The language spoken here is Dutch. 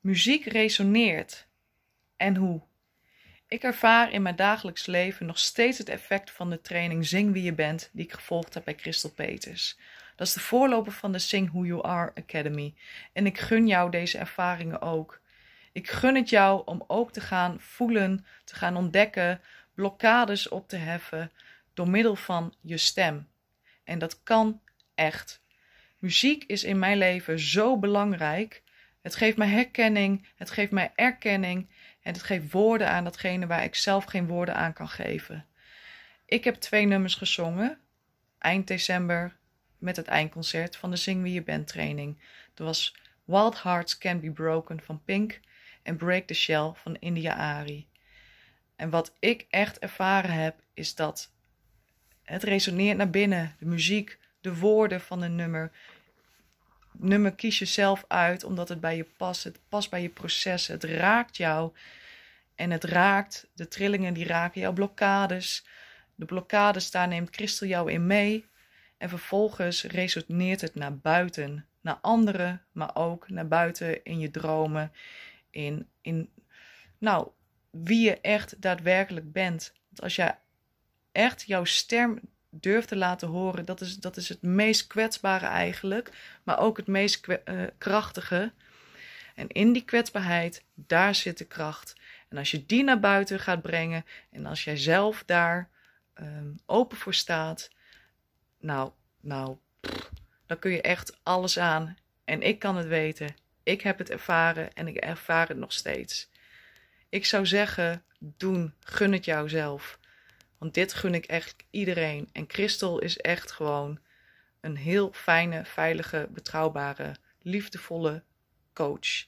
Muziek resoneert. En hoe? Ik ervaar in mijn dagelijks leven nog steeds het effect van de training Zing Wie Je Bent, die ik gevolgd heb bij Christel Peters. Dat is de voorloper van de Sing Who You Are Academy. En ik gun jou deze ervaringen ook. Ik gun het jou om ook te gaan voelen, te gaan ontdekken, blokkades op te heffen door middel van je stem. En dat kan echt. Muziek is in mijn leven zo belangrijk. Het geeft mij herkenning, het geeft mij erkenning en het geeft woorden aan datgene waar ik zelf geen woorden aan kan geven. Ik heb twee nummers gezongen, eind december met het eindconcert van de Zing Wie Je Bent training. Dat was Wild Hearts Can Be Broken van Pink en Break the Shell van India Ari. En wat ik echt ervaren heb, is dat het resoneert naar binnen. De muziek, de woorden van een nummer nummer kies je zelf uit omdat het bij je past. Het past bij je proces. Het raakt jou. En het raakt, de trillingen die raken jouw blokkades. De blokkades, daar neemt Christel jou in mee. En vervolgens resoneert het naar buiten. Naar anderen, maar ook naar buiten in je dromen. In, in nou, wie je echt daadwerkelijk bent. Want als jij echt jouw stem durf te laten horen. Dat is, dat is het meest kwetsbare eigenlijk, maar ook het meest eh, krachtige. En in die kwetsbaarheid, daar zit de kracht. En als je die naar buiten gaat brengen en als jij zelf daar ehm, open voor staat, nou, nou, dan kun je echt alles aan. En ik kan het weten. Ik heb het ervaren en ik ervaar het nog steeds. Ik zou zeggen, doen, gun het jouzelf. Want dit gun ik echt iedereen. En Christel is echt gewoon een heel fijne, veilige, betrouwbare, liefdevolle coach.